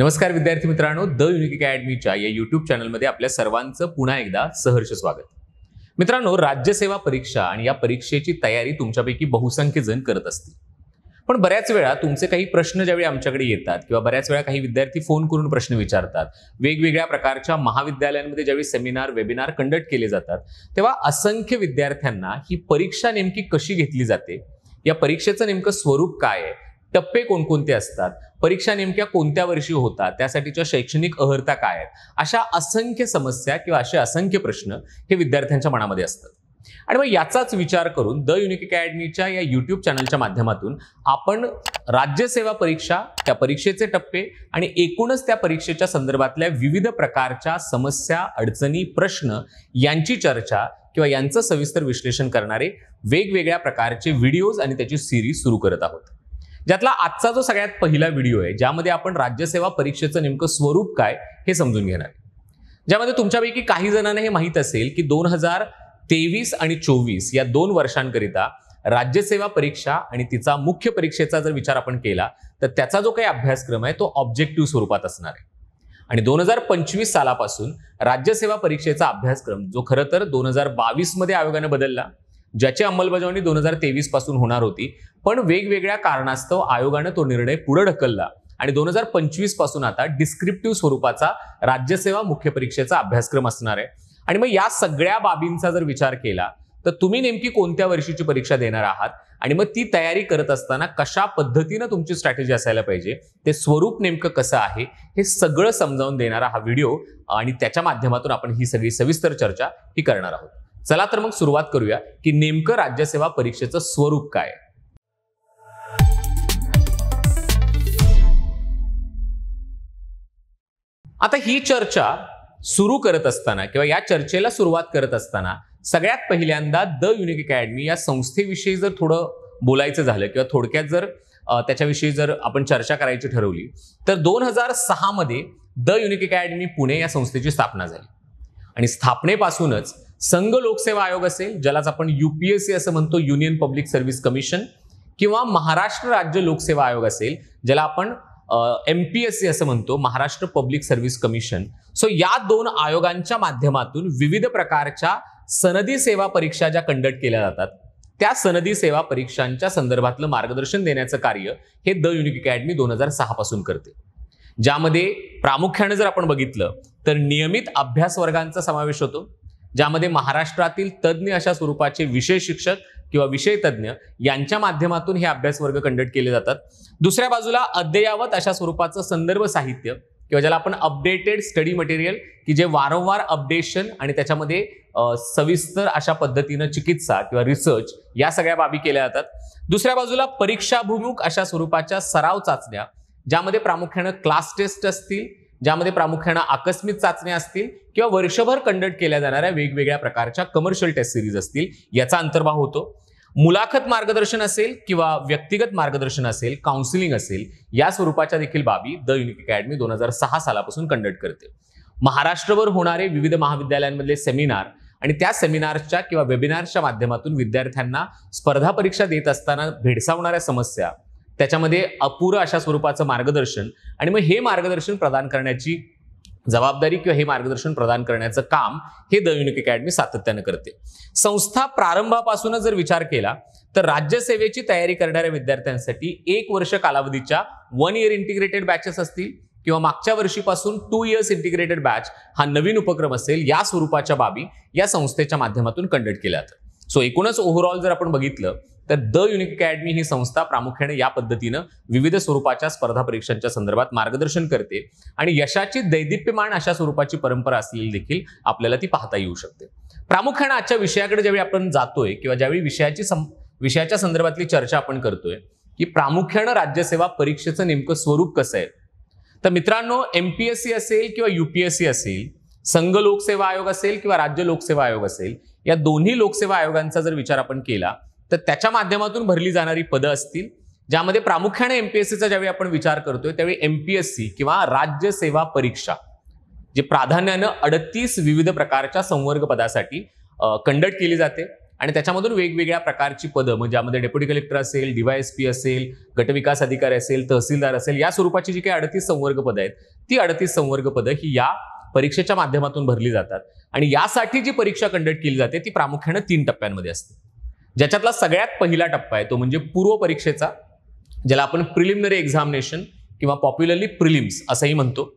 नमस्कार विद्यार्थी मित्रांनो द युनिक अकॅडमीच्या या युट्यूब चॅनलमध्ये आपल्या सर्वांचं पुन्हा एकदा सहर्ष स्वागत मित्रांनो राज्यसेवा परीक्षा आणि या परीक्षेची तयारी तुमच्यापैकी बहुसंख्य जण करत असतील पण बऱ्याच वेळा तुमचे काही प्रश्न ज्यावेळी आमच्याकडे येतात किंवा बऱ्याच वेळा काही विद्यार्थी फोन करून प्रश्न विचारतात वेगवेगळ्या प्रकारच्या महाविद्यालयांमध्ये ज्यावेळी सेमिनार वेबिनार कंडक्ट केले जातात तेव्हा असंख्य विद्यार्थ्यांना ही परीक्षा नेमकी कशी घेतली जाते या परीक्षेचं नेमकं स्वरूप काय आहे टप्पे कोणकोणते असतात परीक्षा नेमक्या कोणत्या वर्षी होतात त्यासाठीच्या शैक्षणिक अहर्ता काय आहेत अशा असंख्य समस्या किंवा असे असंख्य प्रश्न हे विद्यार्थ्यांच्या मनामध्ये असतात आणि मग याचाच विचार करून द युनिक अकॅडमीच्या या युट्यूब चॅनलच्या माध्यमातून आपण राज्यसेवा परीक्षा त्या परीक्षेचे टप्पे आणि एकूणच त्या परीक्षेच्या संदर्भातल्या विविध प्रकारच्या समस्या अडचणी प्रश्न यांची चर्चा किंवा यांचं सविस्तर विश्लेषण करणारे वेगवेगळ्या प्रकारचे व्हिडिओज आणि त्याची सिरीज सुरू करत आहोत ज्यातला आजचा जो सगळ्यात पहिला व्हिडिओ आहे ज्यामध्ये आपण राज्यसेवा परीक्षेचं नेमकं स्वरूप काय हे समजून घेणार ज्यामध्ये तुमच्यापैकी काही जणांना हे माहीत असेल की दोन हजार तेवीस आणि चोवीस या दोन वर्षांकरिता राज्यसेवा परीक्षा आणि तिचा मुख्य परीक्षेचा जर विचार आपण केला तर त्याचा जो काही अभ्यासक्रम आहे तो ऑब्जेक्टिव्ह स्वरूपात असणार आहे आणि दोन हजार पंचवीस सालापासून राज्यसेवा परीक्षेचा अभ्यासक्रम जो खरं तर दोन हजार बावीसमध्ये आयोगाने बदलला ज्याची अंमलबजावणी दोन हजार तेवीस पासून होणार होती पण वेगवेगळ्या कारणास्तव आयोगानं तो निर्णय पुढे ढकलला आणि दोन हजार पंचवीस पासून आता डिस्क्रिप्टिव्ह स्वरूपाचा राज्यसेवा मुख्य परीक्षेचा अभ्यासक्रम असणार आहे आणि मग या सगळ्या बाबींचा जर विचार केला तर तुम्ही नेमकी कोणत्या वर्षीची परीक्षा देणार आहात आणि मग ती तयारी करत असताना कशा पद्धतीनं तुमची स्ट्रॅटेजी असायला पाहिजे ते स्वरूप नेमकं कसं आहे हे सगळं समजावून देणारा हा व्हिडिओ आणि त्याच्या माध्यमातून आपण ही सगळी सविस्तर चर्चा ही करणार आहोत चला तर मग सुरुवात करूया की नेमकं राज्यसेवा परीक्षेचं स्वरूप काय आता ही चर्चा सुरू करत असताना किंवा या चर्चेला सुरुवात करत असताना सगळ्यात पहिल्यांदा द युनिक अकॅडमी या संस्थेविषयी जर थोडं बोलायचं झालं किंवा थोडक्यात जर त्याच्याविषयी जर आपण चर्चा करायची ठरवली तर दोन हजार सहामध्ये द युनिक अकॅडमी पुणे या संस्थेची स्थापना झाली आणि स्थापनेपासूनच संघ लोकसेवा आयोग असेल ज्यालाच आपण युपीएससी असं म्हणतो युनियन पब्लिक सर्व्हिस कमिशन किंवा महाराष्ट्र राज्य लोकसेवा आयोग असेल ज्याला आपण एम पी एस सी असं म्हणतो Maharashtra public service commission so या दोन आयोगांच्या माध्यमातून विविध प्रकारच्या सनदी सेवा परीक्षा ज्या कंडक्ट केल्या जातात त्या सनदी सेवा परीक्षांच्या संदर्भातलं मार्गदर्शन देण्याचं कार्य हे द युनिक अकॅडमी दोन हजार सहा पासून करते ज्यामध्ये प्रामुख्याने जर आपण बघितलं तर नियमित अभ्यास वर्गांचा समावेश होतो ज्यामध्ये महाराष्ट्रातील तज्ज्ञ अशा स्वरूपाचे विषय शिक्षक किंवा विषय तज्ज्ञ यांच्या माध्यमातून हे अभ्यास वर्ग कंडक्ट केले जातात दुसऱ्या बाजूला अद्ययावत अशा स्वरूपाचं संदर्भ साहित्य किंवा ज्याला आपण अपडेटेड स्टडी मटेरियल की जे वारंवार अपडेशन आणि त्याच्यामध्ये सविस्तर अशा पद्धतीनं चिकित्सा किंवा रिसर्च या सगळ्या बाबी केल्या जातात दुसऱ्या बाजूला परीक्षाभिमुख अशा स्वरूपाच्या सराव चाचण्या ज्यामध्ये प्रामुख्यानं क्लास टेस्ट असतील ज्यामध्ये प्रामुख्यानं आकस्मिक चाचण्या असतील किंवा वर्षभर कंडक्ट केल्या जाणाऱ्या वेगवेगळ्या प्रकारच्या कमर्शियल टेस्ट सिरीज असतील याचा अंतर्भाव होतो मुलाखत मार्गदर्शन असेल किंवा व्यक्तिगत मार्गदर्शन असेल काउन्सिलिंग असेल या स्वरूपाच्या देखील बाबी द युनिक अकॅडमी दोन हजार सहा सालापासून कंडक्ट करते महाराष्ट्रभर होणारे विविध महाविद्यालयांमधले सेमिनार आणि त्या सेमिनारच्या किंवा वेबिनारच्या माध्यमातून विद्यार्थ्यांना स्पर्धा परीक्षा देत असताना भेडसावणाऱ्या समस्या त्याच्यामध्ये अपुरं अशा स्वरूपाचं मार्गदर्शन आणि मग हे मार्गदर्शन प्रदान करण्याची जबाबदारी किंवा हे मार्गदर्शन प्रदान करण्याचं काम हे द युनिक अकॅडमी सातत्यानं करते संस्था प्रारंभापासूनच जर विचार केला तर राज्यसेवेची तयारी करणाऱ्या विद्यार्थ्यांसाठी एक वर्ष कालावधीच्या वन इयर इंटिग्रेटेड बॅचेस असतील किंवा मागच्या वर्षीपासून टू इयर्स इंटिग्रेटेड बॅच हा नवीन उपक्रम असेल या स्वरूपाच्या बाबी या संस्थेच्या माध्यमातून कंडक्ट केल्या जातात सो एकूणच ओव्हरऑल जर आपण बघितलं तर द युनिक अकॅडमी ही संस्था प्रामुख्याने या पद्धतीनं विविध स्वरूपाच्या स्पर्धा परीक्षांच्या संदर्भात मार्गदर्शन करते आणि यशाची दैदिप्यमान अशा स्वरूपाची परंपरा असलेली देखील आपल्याला ती पाहता येऊ शकते प्रामुख्याने आजच्या विषयाकडे ज्यावेळी आपण जातोय किंवा ज्यावेळी विषयाची विषयाच्या संदर्भातली चर्चा आपण करतोय की प्रामुख्यानं राज्यसेवा परीक्षेचं नेमकं स्वरूप कसं आहे तर मित्रांनो एमपीएससी असेल किंवा सी असेल संघ लोकसेवा आयोग असेल किंवा राज्य लोकसेवा आयोग असेल या दोन्ही लोकसेवा आयोगांचा जर विचार आपण केला तर त्याच्या माध्यमातून भरली जाणारी पदं असतील ज्यामध्ये प्रामुख्याने एमपीएससीचा ज्यावेळी आपण विचार करतोय त्यावेळी एमपीएससी किंवा राज्य सेवा परीक्षा जे प्राधान्यानं अडतीस विविध प्रकारच्या संवर्ग पदासाठी कंडक्ट केली जाते आणि त्याच्यामधून वेगवेगळ्या प्रकारची पदं म्हणजे ज्यामध्ये डेप्युटी कलेक्टर असेल डीवायएसपी असेल गटविकास अधिकारी असेल तहसीलदार असेल या स्वरूपाची जी काही अडतीस संवर्ग पदं आहेत ती अडतीस संवर्ग पदं ही या परीक्षेच्या माध्यमातून भरली जातात आणि यासाठी जी परीक्षा कंडक्ट केली जाते ती प्रामुख्यानं तीन टप्प्यांमध्ये असते ज्याच्यातला सगळ्यात पहिला टप्पा आहे तो म्हणजे पूर्व परीक्षेचा ज्याला आपण प्रिलिमिनरी एक्झामिनेशन किंवा पॉप्युलरली प्रिलिम्स असंही म्हणतो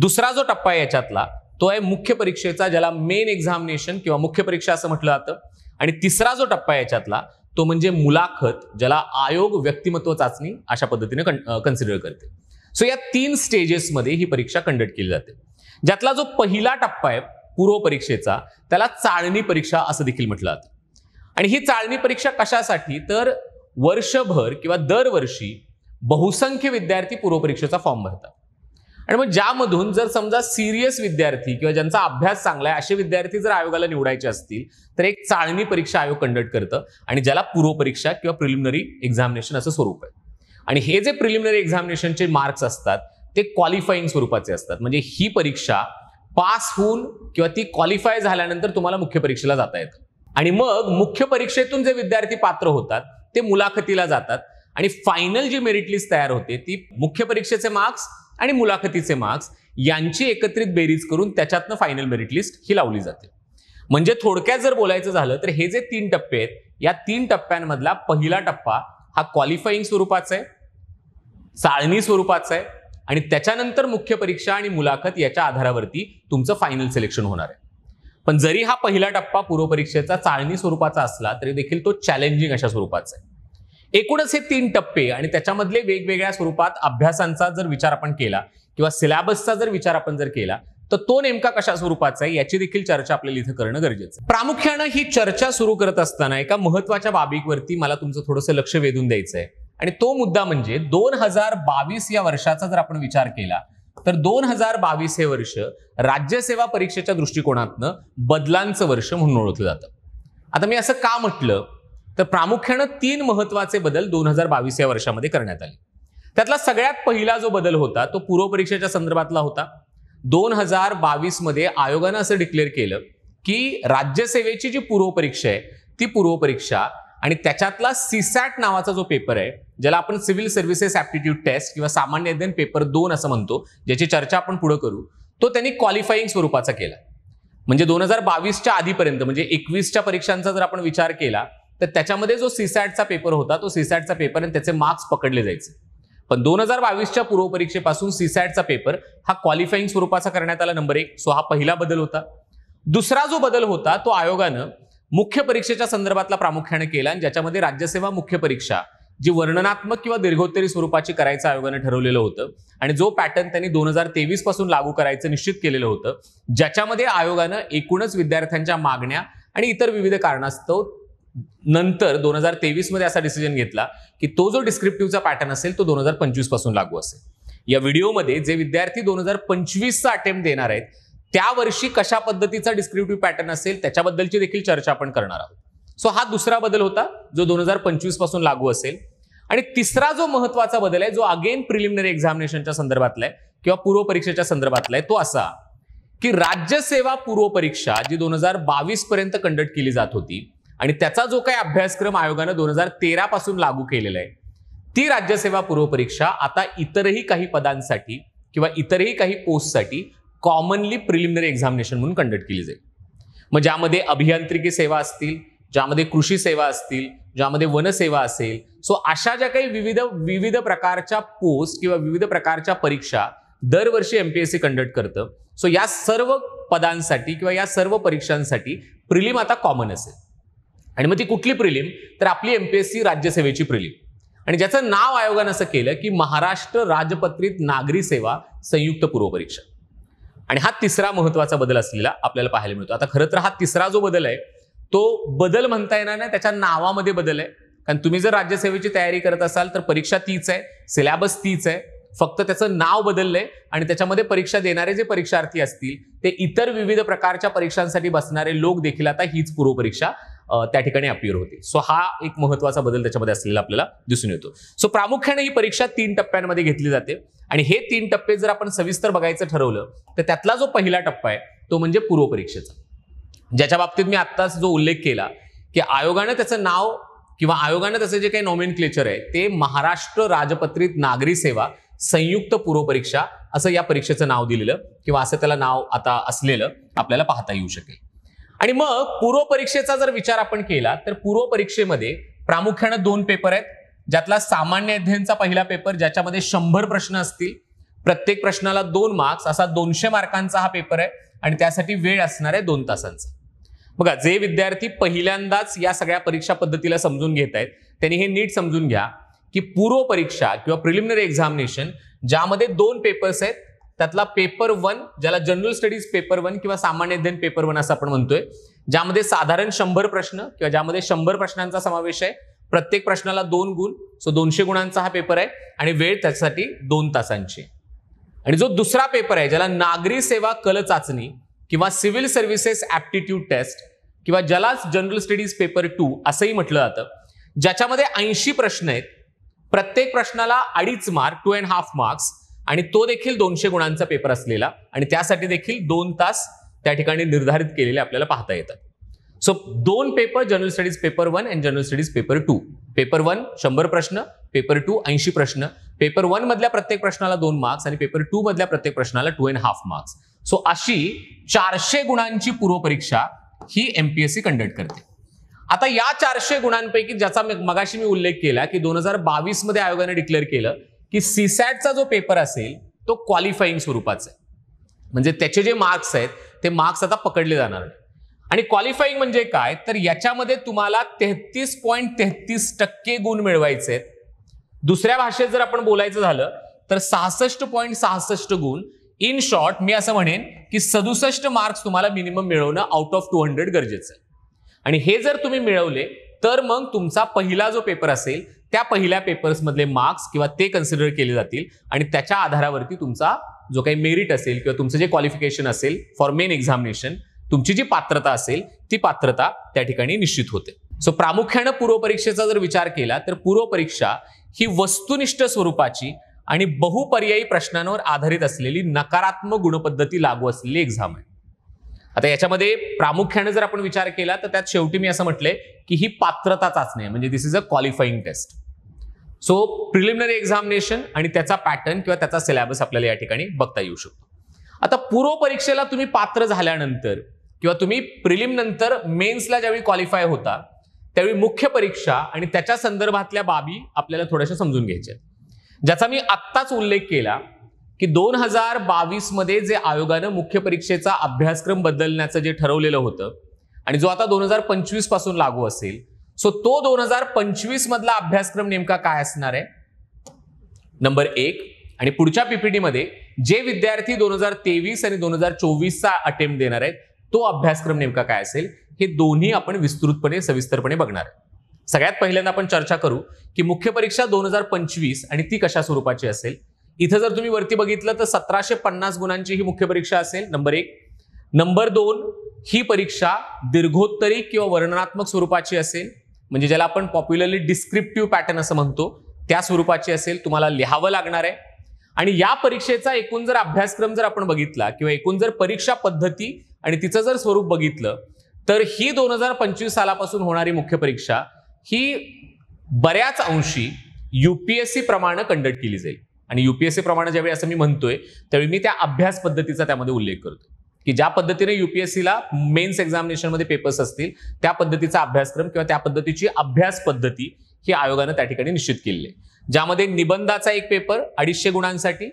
दुसरा जो टप्पा आहे याच्यातला तो आहे मुख्य परीक्षेचा ज्याला मेन एक्झामिनेशन किंवा मुख्य परीक्षा असं म्हटलं जातं आणि तिसरा जो टप्पा आहे याच्यातला तो म्हणजे मुलाखत ज्याला आयोग व्यक्तिमत्व चाचणी अशा पद्धतीने कन कन्सिडर करते सो या तीन स्टेजेसमध्ये ही परीक्षा कंडक्ट केली जाते ज्यातला जो पहिला टप्पा आहे पूर्व परीक्षेचा त्याला चाळणी परीक्षा असं देखील म्हटलं जातं आणि ही चाळणी परीक्षा कशासाठी तर वर्षभर किंवा दरवर्षी बहुसंख्य विद्यार्थी पूर्वपरीक्षेचा फॉर्म भरतात आणि मग ज्यामधून जर समजा सिरियस विद्यार्थी किंवा ज्यांचा अभ्यास चांगला आहे असे विद्यार्थी जर आयोगाला निवडायचे असतील तर एक चाळणी परीक्षा आयोग कंडक्ट करतं आणि ज्याला पूर्वपरीक्षा किंवा प्रिलिमिनरी एक्झामिनेशन असं स्वरूप आहे आणि हे जे प्रिलिमिनरी एक्झामिनेशनचे मार्क्स असतात ते क्वालिफाईंग स्वरूपाचे असतात म्हणजे ही परीक्षा पास होऊन किंवा ती क्वालिफाय झाल्यानंतर तुम्हाला मुख्य परीक्षेला जाता येतं आणि मग मुख्य परीक्षेतून जे विद्यार्थी पात्र होतात ते मुलाखतीला जातात आणि फायनल जी मेरिट लिस्ट तयार होते ती मुख्य परीक्षेचे मार्क्स आणि मुलाखतीचे मार्क्स यांची एकत्रित बेरीज करून त्याच्यातनं फायनल मेरिट लिस्ट ही लावली जाते म्हणजे थोडक्यात जर बोलायचं झालं तर हे जे तीन टप्पे आहेत या तीन टप्प्यांमधला पहिला टप्पा हा क्वालिफाईंग स्वरूपाचा आहे चाळणी स्वरूपाचा आहे आणि त्याच्यानंतर मुख्य परीक्षा आणि मुलाखत याच्या आधारावरती तुमचं फायनल सिलेक्शन होणार आहे पण जरी हा पहिला टप्पा पूर्वपरीक्षेचा चाळणी स्वरूपाचा असला तरी देखील तो चॅलेंजिंग अशा स्वरूपाचा आहे एकूणच हे तीन टप्पे आणि त्याच्यामधले वेगवेगळ्या स्वरूपात अभ्यासांचा जर विचार आपण केला किंवा सिलेबसचा जर विचार आपण जर केला तर तो नेमका कशा स्वरूपाचा आहे याची देखील चर्चा आपल्याला इथं करणं गरजेचं आहे प्रामुख्यानं ही चर्चा सुरू करत असताना एका महत्वाच्या बाबीवरती मला तुमचं थोडंसं लक्ष वेधून द्यायचं आहे आणि तो मुद्दा म्हणजे दोन हजार बावीस या वर्षाचा जर आपण विचार केला तर दोन हजार बावीस हे वर्ष राज्यसेवा परीक्षेच्या दृष्टिकोनातनं बदलांचं वर्ष म्हणून ओळखलं जातं आता मी असं का म्हटलं तर प्रामुख्यानं तीन महत्वाचे बदल दोन हजार बावीस या वर्षामध्ये करण्यात आले त्यातला सगळ्यात पहिला जो बदल होता तो पूर्वपरीक्षेच्या संदर्भातला होता दोन हजार बावीसमध्ये आयोगानं असं डिक्लेअर केलं की राज्यसेवेची जी पूर्वपरीक्षा आहे ती पूर्वपरीक्षा आणि त्याच्यातला सीसॅट नावाचा जो पेपर आहे ज्याला आपण सिव्हिल सर्व्हिसेस ऍप्टिट्यूड टेस्ट किंवा सामान्य अध्ययन पेपर दोन असं म्हणतो ज्याची चर्चा आपण पुढे करू तो त्यांनी क्वालिफाईंग स्वरूपाचा केला म्हणजे दोन हजार बावीसच्या आधीपर्यंत म्हणजे एकवीसच्या परीक्षांचा जर आपण विचार केला तर त्याच्यामध्ये जो सीसॅटचा पेपर होता तो सीसॅटचा पेपर आणि त्याचे मार्क्स पकडले जायचे पण दोन हजार बावीसच्या पूर्वपरीक्षेपासून सीसॅटचा पेपर हा क्वालिफाईंग स्वरूपाचा करण्यात आला नंबर एक सो हा पहिला बदल होता दुसरा जो बदल होता तो आयोगानं मुख्य परीक्षेच्या संदर्भातला प्रामुख्याने केला आणि ज्याच्यामध्ये राज्यसेवा मुख्य परीक्षा जी वर्णनात्मक किंवा दीर्घोत्तरी स्वरूपाची करायचं आयोगाने ठरवलेलं होतं आणि जो पॅटर्न त्यांनी दोन हजार तेवीस पासून लागू करायचं निश्चित केलेलं होतं ज्याच्यामध्ये आयोगानं एकूणच विद्यार्थ्यांच्या मागण्या आणि इतर विविध कारणास्तव नंतर दोन हजार तेवीस मध्ये असा डिसिजन घेतला की तो जो डिस्क्रिप्टिव्हचा पॅटर्न असेल तो दोन हजार पंचवीस पासून लागू असेल या व्हिडिओमध्ये जे विद्यार्थी दोन हजार पंचवीसचा अटेम्प्ट देणार आहेत त्या वर्षी कशा पद्धतीचा डिस्क्रिप्टिव्ह पॅटर्न असेल त्याच्याबद्दलची देखील चर्चा आपण करणार आहोत सो हा दुसरा बदल होता जो दोन हजार पंचवीस पासून लागू असेल आणि तिसरा जो महत्वाचा बदल आहे जो अगेन प्रिलिमिनरी एक्झामिनेशनच्या संदर्भातला आहे किंवा पूर्व परीक्षेच्या संदर्भातला आहे तो असा की राज्यसेवा पूर्व परीक्षा जी दोन हजार बावीस पर्यंत कंडक्ट केली जात होती आणि त्याचा जो काही अभ्यासक्रम आयोगानं दोन हजार तेरा पासून लागू केलेला आहे ती राज्यसेवा पूर्व परीक्षा आता इतरही काही पदांसाठी किंवा इतरही काही पोस्टसाठी कॉमनली प्रिलिमिनरी एक्झामिनेशन म्हणून कंडक्ट केली जाईल मग ज्यामध्ये अभियांत्रिकी सेवा असतील ज्यामध्ये कृषी सेवा असतील ज्यामध्ये वनसेवा असेल सो अशा ज्या काही विविध विविध प्रकारच्या पोस्ट किंवा विविध प्रकारच्या परीक्षा दरवर्षी M P S C conduct करतं सो या सर्व पदांसाठी किंवा या सर्व परीक्षांसाठी प्रिलिम आता कॉमन असेल आणि मग ती कुठली प्रिलिम तर आपली एम सी राज्यसेवेची प्रिलिम आणि ज्याचं नाव आयोगानं असं केलं की महाराष्ट्र राजपत्रित नागरी सेवा संयुक्त पूर्व परीक्षा आणि हा तिसरा महत्वाचा बदल असलेला आपल्याला पाहायला मिळतो आता खरं तर हा तिसरा जो बदल आहे तो बदल म्हणता येणार नाही त्याच्या नावामध्ये बदल आहे कारण तुम्ही जर राज्यसेवेची तयारी करत असाल तर परीक्षा तीच आहे सिलेबस तीच आहे फक्त त्याचं नाव बदललंय आणि त्याच्यामध्ये परीक्षा देणारे जे परीक्षार्थी असतील ते इतर विविध प्रकारच्या परीक्षांसाठी बसणारे लोक देखील आता हीच पूर्वपरीक्षा त्या ठिकाणी अपियर होते सो हा एक महत्वाचा बदल त्याच्यामध्ये असलेला आपल्याला दिसून येतो सो प्रामुख्याने ही परीक्षा तीन टप्प्यांमध्ये घेतली जाते आणि हे तीन टप्पे जर आपण सविस्तर बघायचं ठरवलं तर त्यातला जो पहिला टप्पा आहे तो म्हणजे पूर्वपरीक्षेचा ज्याच्या बाबतीत मी आत्ताच जो उल्लेख केला की आयोगानं त्याचं नाव किंवा आयोगानं त्याचं जे काही नॉमिन क्लेचर आहे ते महाराष्ट्र राजपत्रित नागरी सेवा संयुक्त पूर्वपरीक्षा असं या परीक्षेचं नाव दिलेलं किंवा असं त्याला नाव आता असलेलं आपल्याला पाहता येऊ शकेल आणि मग पूर्वपरीक्षेचा जर विचार आपण केला तर पूर्वपरीक्षेमध्ये प्रामुख्यानं दोन पेपर आहेत ज्यातला सामान्य अध्ययनचा पहिला पेपर ज्याच्यामध्ये शंभर प्रश्न असतील प्रत्येक प्रश्नाला दोन मार्क्स असा दोनशे मार्कांचा हा पेपर आहे आणि त्यासाठी वेळ असणार आहे दोन तासांचा बघा जे विद्यार्थी पहिल्यांदाच या सगळ्या परीक्षा पद्धतीला समजून घेत आहेत त्यांनी हे नीट समजून घ्या की पूर्व परीक्षा किंवा प्रिलिमिनरी एक्झामिनेशन ज्यामध्ये दोन पेपर्स आहेत त्यातला पेपर वन ज्याला जनरल स्टडीज पेपर वन किंवा सामान्य अध्ययन पेपर वन असं आपण म्हणतोय ज्यामध्ये साधारण शंभर प्रश्न किंवा ज्यामध्ये शंभर प्रश्नांचा समावेश आहे प्रत्येक प्रश्नाला दोन गुण सो दोनशे गुणांचा हा पेपर आहे आणि वेळ त्याच्यासाठी दोन तासांची आणि जो दुसरा पेपर आहे ज्याला नागरी सेवा कल चाचणी किंवा सिव्हिल सर्व्हिसेस ऍप्टिट्यूड टेस्ट किंवा ज्यालाच जनरल स्टडीज पेपर टू असंही म्हटलं जातं ज्याच्यामध्ये ऐंशी प्रश्न आहेत प्रत्येक प्रश्नाला अडीच mark two and half marks आणि तो देखील दोनशे गुणांचा पेपर असलेला आणि त्यासाठी देखील दोन तास त्या ठिकाणी निर्धारित केलेले आपल्याला पाहता येतात सो दोन paper general studies paper one and general studies paper two paper one शंभर प्रश्न पेपर टू ऐंशी प्रश्न पेपर वन मधल्या प्रत्येक प्रश्नाला दोन मार्क्स आणि पेपर टू मधल्या प्रत्येक प्रश्नाला two and half marks so अशी चारशे गुणांची पूर्वपरीक्षा ही एमपीएससी कंडक्ट करते आता या चारशे गुणांपैकी ज्याचा मगाशी मी उल्लेख केला की दोन हजार बावीस मध्ये आयोगाने डिक्लेअर केलं की सीसॅटचा जो पेपर असेल तो क्वालिफाईंग स्वरूपाचा आहे म्हणजे त्याचे जे मार्क्स आहेत ते मार्क्स आता पकडले जाणार नाही आणि क्वालिफाईंग म्हणजे काय तर याच्यामध्ये तुम्हाला तेहतीस पॉईंट तेहतीस टक्के गुण मिळवायचे आहेत दुसऱ्या भाषेत जर आपण बोलायचं झालं तर सहासष्ट पॉईंट सहासष्ट गुण इन शॉर्ट मी असं म्हणेन की सदुसष्ट मार्क्स तुम्हाला मिनिमम मिळवणं आउट ऑफ टू हंड्रेड गरजेचं आहे आणि हे जर तुम्ही मिळवले तर मग तुमचा पहिला जो पेपर असेल त्या पहिल्या पेपर्समधले मार्क्स किंवा ते कन्सिडर केले जातील आणि त्याच्या आधारावरती तुमचा जो काही मेरिट असेल किंवा तुमचं जे क्वालिफिकेशन असेल फॉर मेन एक्झामिनेशन तुमची जी पात्रता असेल ती पात्रता त्या ठिकाणी निश्चित होते सो प्रामुख्यानं पूर्वपरीक्षेचा जर विचार केला तर पूर्वपरीक्षा ही वस्तुनिष्ठ स्वरूपाची आणि बहुपर्यायी प्रश्नांवर आधारित असलेली नकारात्मक गुणपद्धती लागू असलेली एक्झाम आहे आता याच्यामध्ये प्रामुख्याने जर आपण विचार केला तर त्यात शेवटी मी असं म्हटलंय की ही पात्रता चाचणी आहे म्हणजे this is a qualifying test so preliminary examination आणि त्याचा पॅटर्न किंवा त्याचा सिलेबस आपल्याला या ठिकाणी बघता येऊ शकतो आता पूर्व परीक्षेला तुम्ही पात्र झाल्यानंतर किंवा तुम्ही प्रिलिम नंतर मेन्सला ज्यावेळी क्वालिफाय होता त्यावेळी मुख्य परीक्षा आणि त्याच्या संदर्भातल्या बाबी आपल्याला थोड्याशा समजून घ्यायच्या ज्याचा मी आत्ताच उल्लेख केला की दोन हजार बावीसमध्ये जे आयोगानं मुख्य परीक्षेचा अभ्यासक्रम बदलण्याचं जे ठरवलेलं होतं आणि जो आता दोन हजार पंचवीस पासून लागू असेल सो तो दोन हजार पंचवीस मधला अभ्यासक्रम नेमका काय असणार आहे नंबर एक आणि पुढच्या मध्ये जे विद्यार्थी दोन हजार तेवीस आणि दोन हजार चोवीसचा अटेम्प्ट देणार आहेत तो अभ्यासक्रम नेमका काय असेल हे दोन्ही आपण विस्तृतपणे सविस्तरपणे बघणार आहे सगळ्यात पहिल्यांदा आपण चर्चा करू की मुख्य परीक्षा दोन हजार पंचवीस आणि ती कशा स्वरूपाची असेल इथं जर तुम्ही वरती बघितलं तर सतराशे पन्नास गुणांची ही मुख्य परीक्षा असेल नंबर एक नंबर दोन ही परीक्षा दीर्घोत्तरी किंवा वर्णनात्मक स्वरूपाची असेल म्हणजे ज्याला आपण पॉप्युलरली डिस्क्रिप्टिव्ह पॅटर्न असं म्हणतो त्या स्वरूपाची असेल तुम्हाला लिहावं लागणार आहे आणि या परीक्षेचा एकूण जर अभ्यासक्रम जर आपण बघितला किंवा एकूण जर परीक्षा पद्धती आणि तिचं जर स्वरूप बघितलं तर ही दोन हजार पंचवीस सालापासून होणारी मुख्य परीक्षा ही बऱ्याच अंशी युपीएससी प्रमाणे कंडक्ट केली जाईल आणि युपीएससी प्रमाणे ज्यावेळी असं मी म्हणतोय त्यावेळी मी त्या अभ्यास पद्धतीचा त्यामध्ये उल्लेख करतो की ज्या पद्धतीने युपीएससीला मेन्स एक्झामिनेशनमध्ये पेपर्स असतील त्या पद्धतीचा अभ्यासक्रम किंवा त्या पद्धतीची अभ्यास पद्धती ही आयोगानं त्या ठिकाणी निश्चित केली आहे ज्यामध्ये निबंधाचा एक पेपर अडीचशे गुणांसाठी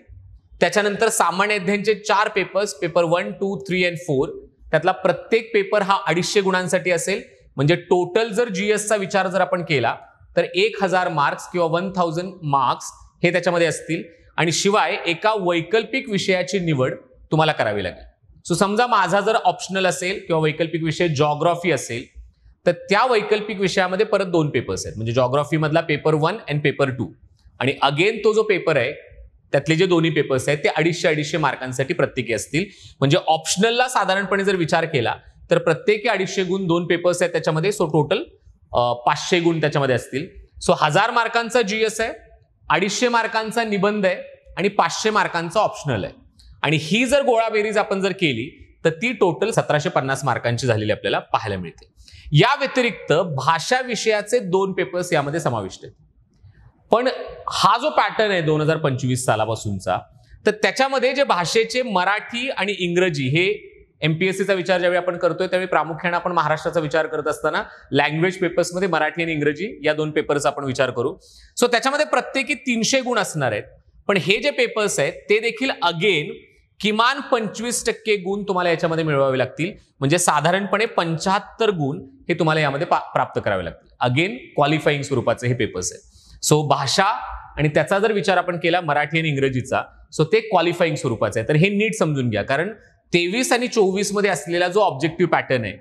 त्याच्यानंतर सामान्य अध्ययनचे चार papers paper one two three and four त्यातला प्रत्येक पेपर हा अडीचशे गुणांसाठी असेल म्हणजे टोटल जर जीएसचा विचार जर आपण केला तर एक हजार मार्क्स किंवा वन थाउजंड मार्क्स हे त्याच्यामध्ये असतील आणि शिवाय एका वैकल्पिक विषयाची निवड तुम्हाला करावी लागेल सो समजा माझा जर ऑप्शनल असेल किंवा वैकल्पिक विषय जॉग्रॉफी असेल तर त्या वैकल्पिक विषयामध्ये परत दोन पेपर्स आहेत म्हणजे मधला paper one and paper two आणि अगेन तो जो पेपर आहे त्यातले जे दोन्ही पेपर्स आहेत ते अडीचशे अडीचशे मार्कांसाठी प्रत्येकी असतील म्हणजे ऑप्शनलला साधारणपणे जर विचार केला तर प्रत्येकी अडीचशे गुण दोन पेपर्स आहेत त्याच्यामध्ये सो टोटल पाचशे गुण त्याच्यामध्ये असतील सो हजार मार्कांचा जीएस आहे अडीचशे मार्कांचा निबंध आहे आणि पाचशे मार्कांचा ऑप्शनल आहे आणि ही जर गोळाबेरीज आपण जर केली तर ती टोटल सतराशे पन्नास मार्कांची झालेली आपल्याला पाहायला मिळते या व्यतिरिक्त भाषा विषयाचे दोन पेपर्स यामध्ये समाविष्ट आहेत पण हा जो पॅटर्न आहे दोन हजार पंचवीस सालापासूनचा तर त्याच्यामध्ये जे भाषेचे मराठी आणि इंग्रजी हे एम पी एस सीचा विचार ज्यावेळी आपण करतोय त्यावेळी प्रामुख्याने आपण महाराष्ट्राचा विचार करत असताना लँग्वेज पेपर्समध्ये मराठी आणि इंग्रजी या दोन पेपर्स आपण विचार करू सो त्याच्यामध्ये प्रत्येकी तीनशे गुण असणार आहेत पण हे जे पेपर्स आहेत ते देखील अगेन किमान पंचवीस टक्के गुण तुम्हाला याच्यामध्ये मिळवावे लागतील म्हणजे साधारणपणे पंचाहत्तर गुण हे तुम्हाला यामध्ये प्राप्त करावे लागतील अगेन क्वालिफाईंग स्वरूपाचे हे पेपर्स आहेत सो भाषा आणि त्याचा जर विचार आपण केला मराठी आणि इंग्रजीचा सो ते क्वालिफाईंग स्वरूपाचं आहे तर हे नीट समजून घ्या कारण तेवीस आणि चोवीस मध्ये असलेला जो ऑब्जेक्टिव्ह पॅटर्न आहे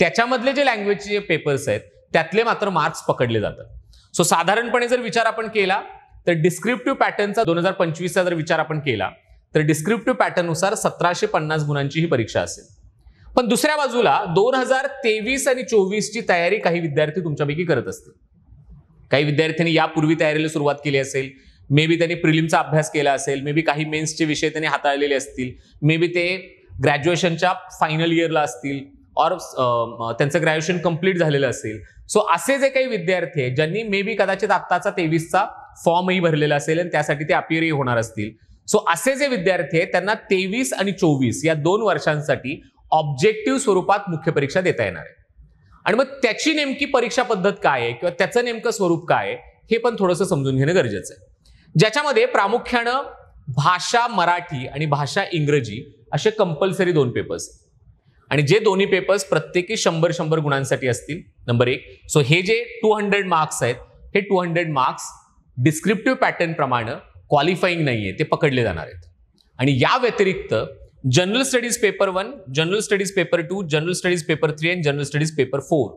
त्याच्यामधले जे लँग्वेजचे पेपर्स आहेत त्यातले मात्र मार्क्स पकडले जातात सो साधारणपणे जर विचार आपण केला तर डिस्क्रिप्टिव्ह पॅटर्नचा दोन हजार पंचवीसचा जर विचार आपण केला तर डिस्क्रिप्टिव्ह पॅटर्ननुसार सतराशे पन्नास गुणांची ही परीक्षा असेल पण दुसऱ्या बाजूला दोन हजार तेवीस आणि चोवीसची तयारी काही विद्यार्थी तुमच्यापैकी करत असतील काही विद्यार्थ्यांनी यापूर्वी तयारीला सुरुवात केली असेल मे बी त्यांनी प्रिलिमचा अभ्यास केला असेल मे बी काही मेन्सचे विषय त्यांनी हाताळलेले असतील मे बी ते ग्रॅज्युएशनच्या फायनल इयरला असतील और त्यांचं ग्रॅज्युएशन कम्प्लीट झालेलं असेल सो असे जे काही विद्यार्थी आहेत ज्यांनी मे बी कदाचित आत्ताचा तेवीसचा फॉर्मही भरलेला असेल आणि त्यासाठी ते अपियरही होणार असतील सो असे जे विद्यार्थी आहेत त्यांना तेवीस आणि चोवीस या दोन वर्षांसाठी ऑब्जेक्टिव्ह स्वरूपात मुख्य परीक्षा देता येणार आहे आणि मग त्याची नेमकी परीक्षा पद्धत काय आहे किंवा त्याचं नेमकं स्वरूप काय आहे हे पण थोडंसं समजून घेणं गरजेचं आहे ज्याच्यामध्ये प्रामुख्यानं भाषा मराठी आणि भाषा इंग्रजी असे कंपल्सरी दोन पेपर्स आणि जे दोन्ही पेपर्स प्रत्येकी शंभर शंभर गुणांसाठी असतील नंबर एक सो हे जे टू हंड्रेड मार्क्स आहेत हे two hundred marks descriptive pattern प्रमाणे क्वालिफाईंग नाही आहे ते पकडले जाणार आहेत आणि या व्यतिरिक्त general studies paper one general studies paper two general studies paper three and general studies paper four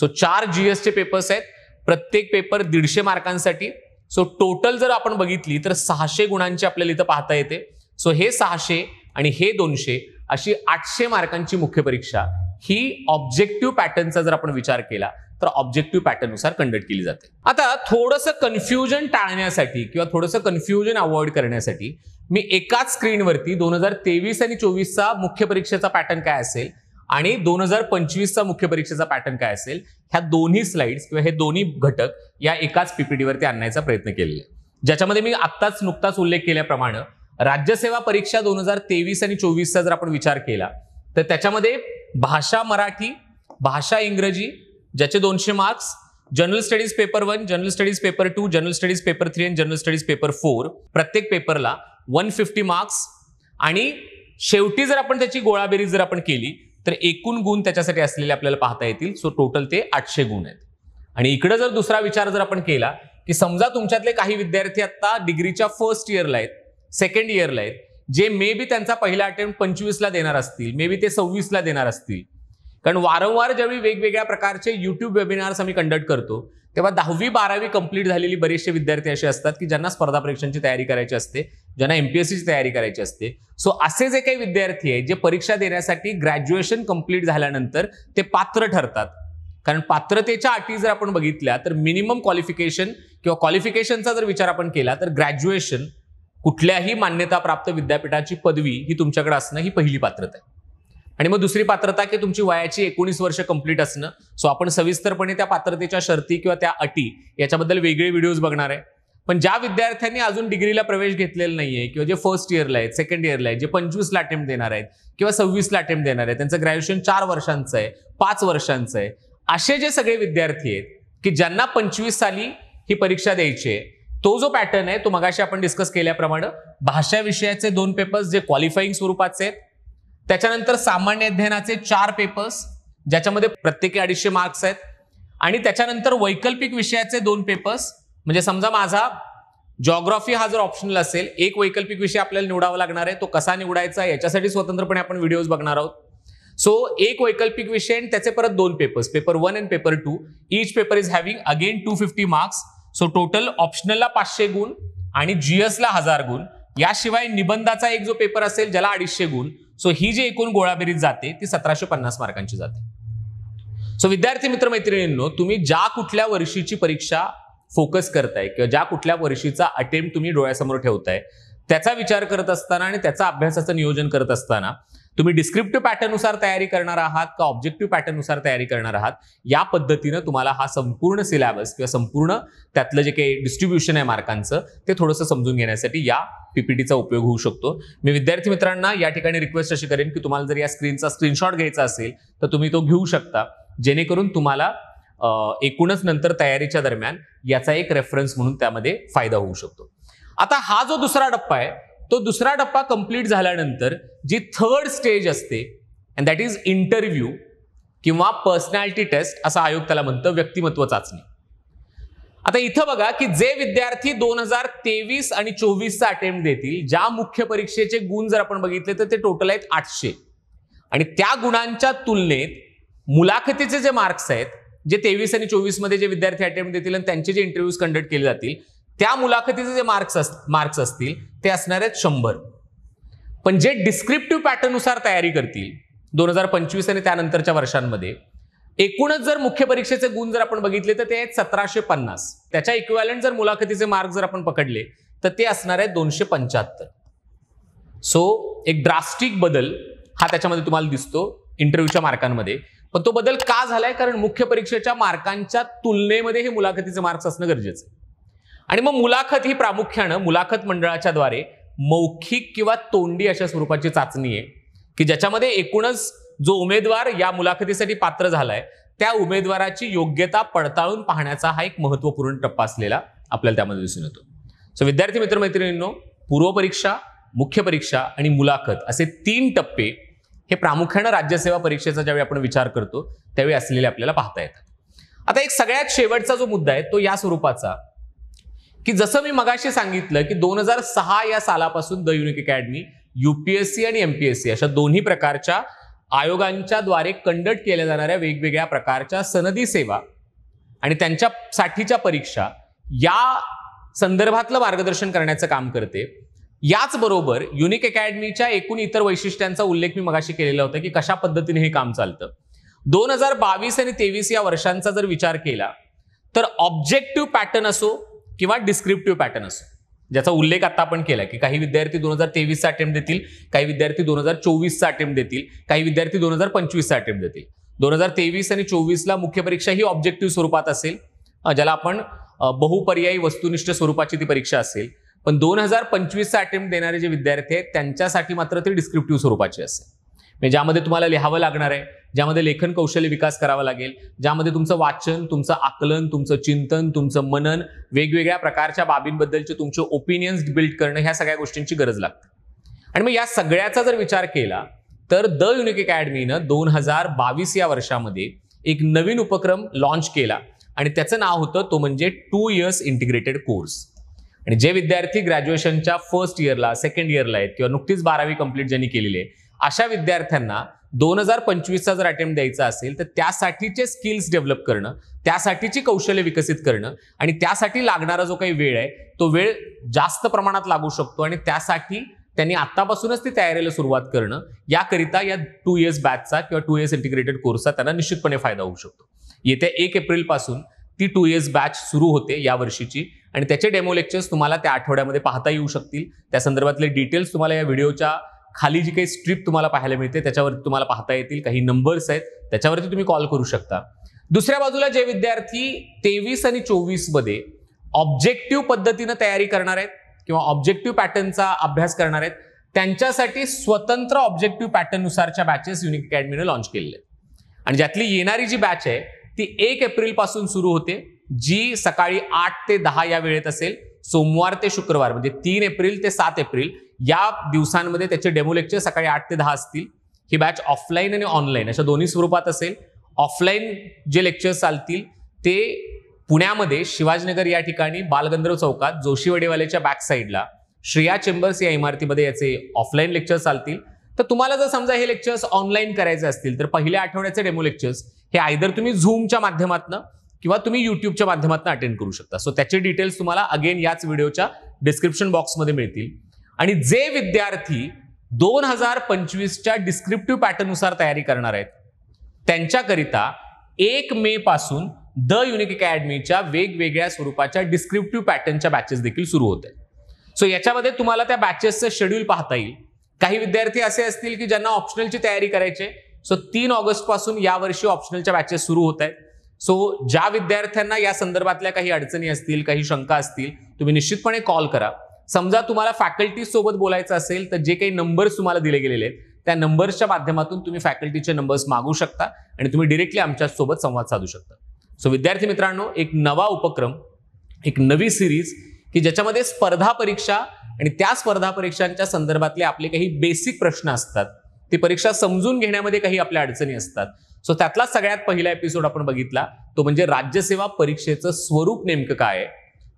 so चार चे पेपर्स आहेत प्रत्येक पेपर दीडशे मार्कांसाठी सो टोटल जर आपण बघितली तर सहाशे गुणांची आपल्याला इथं पाहता येते सो हे सहाशे आणि हे दोनशे अशी आठशे मार्कांची मुख्य परीक्षा ही ऑब्जेक्टिव्ह पॅटर्नचा जर आपण विचार केला तर ऑब्जेक्टिव्ह पॅटर्ननुसार कंडक्ट केली जाते आता थोडंसं कन्फ्युजन टाळण्यासाठी किंवा थोडंसं कन्फ्युजन अवॉइड करण्यासाठी मी एकाच स्क्रीनवरती दोन हजार तेवीस आणि चोवीसचा मुख्य परीक्षेचा पॅटर्न काय असेल आणि दोन हजार पंचवीसचा मुख्य परीक्षेचा पॅटर्न काय असेल ह्या दोन्ही स्लाइड्स किंवा हे दोन्ही घटक या एकाच पीपीटीवरती आणण्याचा प्रयत्न केलेला आहे ज्याच्यामध्ये मी आत्ताच नुकताच उल्लेख केल्याप्रमाणे राज्यसेवा परीक्षा दोन हजार तेवीस आणि चोवीसचा जर आपण विचार केला तर त्याच्यामध्ये भाषा मराठी भाषा इंग्रजी ज्याचे दोनशे marks general studies paper one general studies paper two general studies paper three आणि जनरल स्टडीज पेपर फोर प्रत्येक पेपरला वन फिफ्टी मार्क्स आणि शेवटी जर आपण त्याची गोळाबेरीज जर आपण केली तर एकूण गुण त्याच्यासाठी असलेले आपल्याला पाहता येतील सो टोटल ते आठशे गुण आहेत आणि इकडे जर दुसरा विचार जर आपण केला की समजा तुमच्यातले काही विद्यार्थी आता डिग्रीच्या फर्स्ट इयरला आहेत सेकंड इयरला आहेत जे मे बी त्यांचा पहिला अटेम्प्ट पंचवीसला देणार असतील मे बी ते सव्वीसला देणार असतील कारण वारंवार ज्यावेळी वेगवेगळ्या प्रकारचे युट्यूब वेबिनार्स आम्ही कंडक्ट करतो तेव्हा दहावी बारावी कंप्लीट झालेली बरेचसे विद्यार्थी असे असतात की ज्यांना स्पर्धा परीक्षांची तयारी करायची असते ज्यांना एमपीएससीची तयारी करायची असते सो असे जे काही विद्यार्थी आहेत जे परीक्षा देण्यासाठी ग्रॅज्युएशन कंप्लीट झाल्यानंतर ते पात्र ठरतात कारण पात्रतेच्या अटी जर आपण बघितल्या तर मिनिमम क्वालिफिकेशन किंवा क्वालिफिकेशनचा जर विचार आपण केला तर ग्रॅज्युएशन कुठल्याही मान्यताप्राप्त विद्यापीठाची पदवी ही तुमच्याकडे असणं ही पहिली पात्रता आहे आणि मग दुसरी पात्रता की तुमची वयाची एकोणीस वर्ष कंप्लीट असणं सो आपण सविस्तरपणे त्या पात्रतेच्या शर्ती किंवा त्या अटी याच्याबद्दल वेगळे व्हिडिओज बघणार आहे पण ज्या विद्यार्थ्यांनी अजून डिग्रीला प्रवेश घेतलेला नाहीये किंवा जे फर्स्ट इयरला आहेत सेकंड इयरला आहेत जे पंचवीसला अटेम्प्ट देणार आहेत किंवा सव्वीसला अटेम्प्ट देणार आहेत त्यांचं ग्रॅज्युएशन चार वर्षांचं आहे पाच वर्षांचं आहे असे जे सगळे विद्यार्थी आहेत की ज्यांना पंचवीस साली ही परीक्षा द्यायची आहे तो जो पॅटर्न आहे तो मगाशी आपण डिस्कस केल्याप्रमाणे भाषा विषयाचे दोन पेपर्स जे क्वालिफाईंग स्वरूपाचे आहेत त्याच्यानंतर सामान्य अध्ययनाचे चार पेपर्स ज्याच्यामध्ये प्रत्येकी अडीचशे मार्क्स आहेत आणि त्याच्यानंतर वैकल्पिक विषयाचे दोन पेपर्स म्हणजे समजा माझा जॉग्राफी हा जर ऑप्शनल असेल एक वैकल्पिक विषय आपल्याला निवडावा लागणार आहे तो कसा निवडायचा याच्यासाठी स्वतंत्रपणे आपण व्हिडिओज बघणार आहोत सो एक वैकल्पिक विषय आणि त्याचे परत दोन papers paper one and paper two each paper is having again two fifty marks so total ऑप्शनलला पाचशे गुण आणि जीएसला हजार गुण याशिवाय निबंधाचा एक जो पेपर असेल ज्याला अडीचशे गुण सो ही जी एकूण गोळाबेरीत जाते ती सतराशे पन्नास मार्कांची जाते सो विद्यार्थी मित्र मैत्रिणींनो तुम्ही ज्या कुठल्या वर्षीची परीक्षा फोकस करताय किंवा ज्या कुठल्या वर्षीचा अटेम्प्ट तुम्ही डोळ्यासमोर ठेवताय त्याचा विचार करत असताना आणि त्याचा अभ्यासाचं नियोजन करत असताना तुम्ही डिस्क्रिप्टिव्ह पॅटर्ननुसार तयारी करणार आहात का ऑब्जेक्टिव्ह पॅटर्ननुसार तयारी करणार आहात या पद्धतीनं तुम्हाला हा संपूर्ण सिलेबस किंवा संपूर्ण त्यातलं जे काही डिस्ट्रीब्युशन आहे मार्कांचं ते थोडंसं समजून घेण्यासाठी या पीपीटीचा उपयोग होऊ शकतो मी विद्यार्थी मित्रांना या ठिकाणी रिक्वेस्ट अशी करेन की तुम्हाला जर या स्क्रीनचा स्क्रीनशॉट घ्यायचा असेल तर तुम्ही तो घेऊ शकता जेणेकरून तुम्हाला एकूणच नंतर तयारीच्या दरम्यान याचा एक रेफरन्स म्हणून त्यामध्ये फायदा होऊ शकतो आता हा जो दुसरा टप्पा आहे तो दुसरा टप्पा कंप्लीट झाल्यानंतर जी थर्ड स्टेज असते अँड दॅट इज इंटरव्ह्यू किंवा पर्सनॅलिटी टेस्ट असं आयोग त्याला म्हणतं व्यक्तिमत्व चाचणी आता इथं बघा की जे विद्यार्थी दोन हजार तेवीस आणि चोवीसचा अटेम्प्ट देतील ज्या मुख्य परीक्षेचे गुण जर आपण बघितले तर ते टोटल आहेत आठशे आणि त्या गुणांच्या तुलनेत मुलाखतीचे जे मार्क्स आहेत जे तेवीस आणि चोवीसमध्ये जे विद्यार्थी अटेम्प्ट देतील आणि त्यांचे जे इंटरव्ह्यूज कंडक्ट केले जातील त्या मुलाखतीचे जे मार्क्स अस मार्क्स असतील ते असणार आहेत शंभर पण जे डिस्क्रिप्टिव्ह पॅटर्ननुसार तयारी करतील दोन हजार पंचवीस आणि त्यानंतरच्या वर्षांमध्ये एकूणच जर मुख्य परीक्षेचे गुण जर आपण बघितले तर ते आहेत सतराशे पन्नास त्याच्या इक्वॅलंट जर मुलाखतीचे मार्क जर आपण पकडले तर ते असणार आहेत दोनशे पंच्याहत्तर सो एक ड्रास्टिक बदल हा त्याच्यामध्ये तुम्हाला दिसतो इंटरव्ह्यूच्या मार्कांमध्ये पण तो बदल का झालाय कारण मुख्य परीक्षेच्या मार्कांच्या तुलनेमध्ये हे मुलाखतीचे मार्क्स असणं गरजेचं आहे आणि मग मुलाखत ही प्रामुख्यानं मुलाखत मंडळाच्या द्वारे मौखिक किंवा तोंडी अशा स्वरूपाची चाचणी आहे की ज्याच्यामध्ये एकूणच जो उमेदवार या मुलाखतीसाठी पात्र झालाय त्या उमेदवाराची योग्यता पडताळून पाहण्याचा हा एक महत्वपूर्ण टप्पा असलेला आपल्याला त्यामध्ये दिसून येतो सो विद्यार्थी मित्रमैत्रिणींनो पूर्वपरीक्षा मुख्य परीक्षा आणि मुलाखत असे तीन टप्पे हे प्रामुख्यानं राज्यसेवा परीक्षेचा ज्यावेळी आपण विचार करतो त्यावेळी असलेले आपल्याला पाहता येतात आता एक सगळ्यात शेवटचा जो मुद्दा आहे तो या स्वरूपाचा की जसं मी मगाशी सांगितलं की दोन हजार सहा या सालापासून the unique academy UPSC and MPSC अशा दोन्ही प्रकारच्या आयोगांच्या द्वारे कंडक्ट केल्या जाणाऱ्या वेगवेगळ्या प्रकारच्या सनदी सेवा आणि त्यांच्यासाठीच्या परीक्षा या संदर्भातलं मार्गदर्शन करण्याचं काम करते याचबरोबर युनिक अकॅडमीच्या एकूण इतर वैशिष्ट्यांचा उल्लेख मी मगाशी केलेला होता की कशा पद्धतीने हे काम चालतं दोन हजार बावीस आणि तेवीस या वर्षांचा जर विचार केला तर ऑब्जेक्टिव्ह पॅटर्न असो किंवा डिस्क्रिप्टिव्ह पॅटर्न असो ज्याचा उल्लेख आता आपण केला की काही विद्यार्थी दोन हजार तेवीसचा अटेम्प्ट देतील काही विद्यार्थी दोन हजार चोवीसचा अटेम्प्ट देतील काही विद्यार्थी दोन हजार पंचवीसचा अटेम्प्ट देतील दोन हजार तेवीस आणि चोवीसला मुख्य परीक्षा ही ऑब्जेक्टिव्ह स्वरूपात असेल ज्याला आपण बहुपर्यायी वस्तुनिष्ठ स्वरूपाची ती परीक्षा असेल पण दोन हजार पंचवीसचा अटेम्प्ट देणारे जे विद्यार्थी आहेत त्यांच्यासाठी मात्र ती डिस्क्रिप्टिव्ह स्वरूपाची असेल म्हणजे ज्यामध्ये तुम्हाला लिहावं लागणार आहे ज्यामध्ये लेखन कौशल्य विकास करावा लागेल ज्यामध्ये तुमचं वाचन तुमचं आकलन तुमचं चिंतन तुमचं मनन वेगवेगळ्या प्रकारच्या बाबींबद्दलचे तुमचे ओपिनियन्स बिल्ड करणं ह्या सगळ्या गोष्टींची गरज लागते आणि मग या सगळ्याचा जर विचार केला तर द युनिक अकॅडमीनं दोन हजार बावीस या वर्षामध्ये एक नवीन उपक्रम लॉन्च केला आणि त्याचं नाव होतं तो म्हणजे टू इयर्स इंटिग्रेटेड कोर्स आणि जे विद्यार्थी ग्रॅज्युएशनच्या फर्स्ट इयरला सेकंड इयरला आहेत किंवा नुकतीच बारावी कंप्लीट ज्यांनी केलेली आहे अशा विद्यार्थ्यांना दोन हजार पंचवीसचा जर अटेम्प्ट द्यायचा असेल तर त्यासाठीचे स्किल्स डेव्हलप करणं त्यासाठीची कौशल्य विकसित करणं आणि त्यासाठी लागणारा जो काही वेळ आहे तो वेळ जास्त प्रमाणात लागू शकतो आणि त्यासाठी त्यांनी आतापासूनच ती तयारीला सुरुवात करणं याकरिता या टू इयर्स बॅचचा किंवा टू इयर्स इंटिग्रेटेड कोर्सचा त्यांना निश्चितपणे फायदा होऊ शकतो येत्या एक एप्रिलपासून ती टू इयर्स बॅच सुरू होते या वर्षीची आणि त्याचे डेमो लेक्चर्स तुम्हाला त्या आठवड्यामध्ये पाहता येऊ शकतील त्या संदर्भातले डिटेल्स तुम्हाला या व्हिडिओच्या खाली जी काही स्ट्रीप तुम्हाला पाहायला मिळते त्याच्यावरती तुम्हाला पाहता येतील काही नंबर्स आहेत त्याच्यावरती तुम्ही कॉल करू शकता दुसऱ्या बाजूला जे विद्यार्थी तेवीस आणि चोवीसमध्ये ऑब्जेक्टिव्ह पद्धतीनं तयारी करणार आहेत किंवा ऑब्जेक्टिव्ह पॅटर्नचा अभ्यास करणार आहेत त्यांच्यासाठी स्वतंत्र ऑब्जेक्टिव्ह पॅटर्ननुसारच्या बॅचेस युनिक अकॅडमीने लॉन्च केलेले आहेत आणि ज्यातली येणारी जी बॅच आहे ती एक एप्रिलपासून सुरू होते जी सकाळी आठ ते दहा या वेळेत असेल सोमवार ते शुक्रवार म्हणजे तीन एप्रिल ते सात एप्रिल या दिवसांमध्ये त्याचे डेमो लेक्चर सकाळी आठ ते दहा असतील ही बॅच ऑफलाईन आणि ऑनलाईन अशा दोन्ही स्वरूपात असेल ऑफलाईन जे लेक्चर्स चालतील ते पुण्यामध्ये शिवाजीनगर या ठिकाणी बालगंधर्व चौकात जोशी वडेवाल्याच्या बॅक साईडला श्रेया चेंबर्स या इमारतीमध्ये याचे ऑफलाईन लेक्चर्स चालतील तर तुम्हाला जर समजा हे लेक्चर्स ऑनलाईन करायचे असतील तर पहिल्या आठवड्याचे डेमो लेक्चर्स हे आयदर तुम्ही झूमच्या माध्यमातून किंवा तुम्ही युट्यूबच्या माध्यमातून अटेंड करू शकता सो त्याचे डिटेल्स तुम्हाला अगेन याच व्हिडिओच्या डिस्क्रिप्शन बॉक्समध्ये मिळतील आणि जे विद्यार्थी दोन हजार पंचवीसच्या डिस्क्रिप्टिव्ह पॅटर्ननुसार तयारी करणार आहेत त्यांच्याकरिता एक मे पासून द युनिक अकॅडमीच्या वेगवेगळ्या स्वरूपाच्या डिस्क्रिप्टिव्ह पॅटर्नच्या बॅचेस देखील सुरू होत आहेत सो याच्यामध्ये तुम्हाला त्या बॅचेसचं शेड्यूल पाहता येईल काही विद्यार्थी असे असतील की ज्यांना ऑप्शनलची तयारी करायचे सो तीन ऑगस्ट पासून यावर्षी ऑप्शनलच्या बॅचेस सुरू होत आहेत सो ज्या विद्यार्थ्यांना या संदर्भातल्या काही अडचणी असतील काही शंका असतील तुम्ही निश्चितपणे कॉल करा समजा तुम्हाला फॅकल्टी सोबत बोलायचं असेल तर जे काही नंबर्स तुम्हाला दिले गेलेले आहेत त्या नंबर्सच्या माध्यमातून तुम्ही फॅकल्टीचे नंबर्स मागू शकता आणि तुम्ही डिरेक्टली सोबत संवाद साधू शकता सो विद्यार्थी मित्रांनो एक नवा उपक्रम एक नवी सिरीज की ज्याच्यामध्ये स्पर्धा परीक्षा आणि त्या स्पर्धा परीक्षांच्या संदर्भातले आपले काही बेसिक प्रश्न असतात ती परीक्षा समजून घेण्यामध्ये काही आपल्या अडचणी असतात सो त्यातला सगळ्यात पहिला एपिसोड आपण बघितला तो म्हणजे राज्यसेवा परीक्षेचं स्वरूप नेमकं काय आहे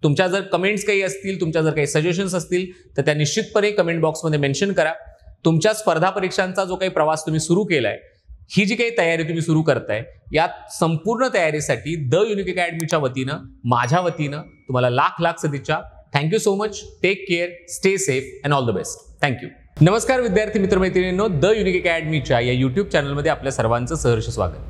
तुमच्या जर कमेंट्स काही असतील तुमच्या जर काही सजेशन्स असतील तर त्या निश्चितपणे कमेंट बॉक्समध्ये मेन्शन करा तुमच्या स्पर्धा परीक्षांचा जो काही प्रवास तुम्ही सुरू केलाय ही जी काही तयारी तुम्ही सुरू करताय या संपूर्ण तयारीसाठी द युनिक अकॅडमीच्या वतीनं माझ्या वतीनं तुम्हाला लाख लाख सदिच्छा thank you so much take care stay safe and all the best thank you नमस्कार विद्यार्थी मित्र मैत्रिणींनो द युनिक अकॅडमीच्या या युट्यूब चॅनलमध्ये आपल्या सर्वांचं सहर्ष स्वागत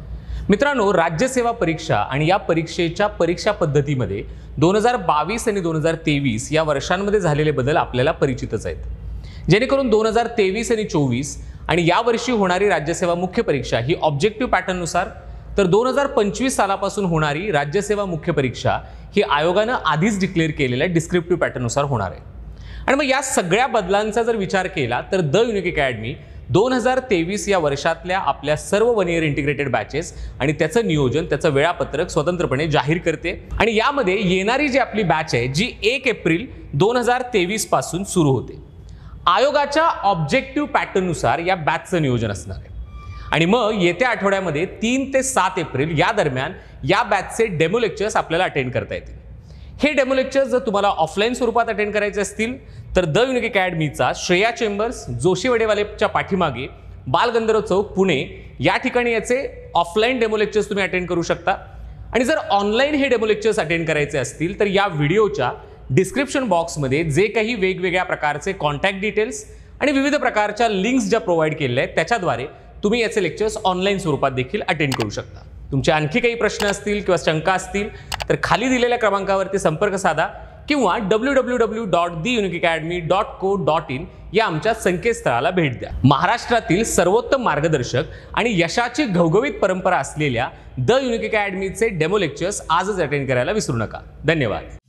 मित्रांनो राज्यसेवा परीक्षा आणि या परीक्षेच्या परीक्षा पद्धतीमध्ये दोन हजार बावीस आणि दोन हजार तेवीस या वर्षांमध्ये झालेले बदल आपल्याला परिचितच आहेत जेणेकरून दोन हजार तेवीस आणि चोवीस आणि यावर्षी होणारी राज्यसेवा मुख्य परीक्षा ही ऑब्जेक्टिव्ह पॅटर्ननुसार तर दोन हजार पंचवीस सालापासून होणारी राज्यसेवा मुख्य परीक्षा ही आयोगानं आधीच डिक्लेअर केलेल्या डिस्क्रिप्टिव्ह पॅटर्ननुसार होणार आहे आणि मग या सगळ्या बदलांचा जर विचार केला तर द युनिक अकॅडमी दोन हजार तेवीस या वर्षातल्या आपल्या सर्व वन इयर इंटिग्रेटेड बॅचेस आणि त्याचं नियोजन त्याचं वेळापत्रक स्वतंत्रपणे जाहीर करते आणि यामध्ये येणारी जी आपली बॅच आहे जी एक एप्रिल दोन हजार तेवीसपासून सुरू होते आयोगाच्या ऑब्जेक्टिव्ह पॅटर्ननुसार या बॅचचं नियोजन असणार आहे आणि मग येत्या आठवड्यामध्ये तीन ते सात एप्रिल या दरम्यान या बॅचचे डेमो लेक्चर्स आपल्याला अटेंड करता येतील हे डेमो लेक्चर्स जर तुम्हाला ऑफलाईन स्वरूपात अटेंड करायचे असतील तर द युनिक अकॅडमीचा श्रेया चेंबर्स जोशी वडेवालेच्या पाठीमागे बालगंधर्व चौक पुणे या ठिकाणी याचे ऑफलाईन डेमो लेक्चर्स तुम्ही अटेंड करू शकता आणि जर ऑनलाईन हे डेमो लेक्चर्स अटेंड करायचे असतील तर या व्हिडिओच्या डिस्क्रिप्शन बॉक्समध्ये जे काही वेगवेगळ्या प्रकारचे कॉन्टॅक्ट डिटेल्स आणि विविध प्रकारच्या लिंक्स ज्या प्रोव्हाइड केलेल्या आहेत त्याच्याद्वारे तुम्ही याचे लेक्चर्स ऑनलाईन स्वरूपात देखील अटेंड करू शकता तुमचे आणखी काही प्रश्न असतील किंवा शंका असतील तर खाली दिलेल्या क्रमांकावरती संपर्क साधा किंवा W W W dot the unique academy dot co dot in या आमच्या संकेतस्थळाला भेट द्या महाराष्ट्रातील सर्वोत्तम मार्गदर्शक आणि यशाची घवघवीत परंपरा असलेल्या द युनिक अकॅडमीचे डेमो लेक्चर्स आजच अटेंड करायला विसरू नका धन्यवाद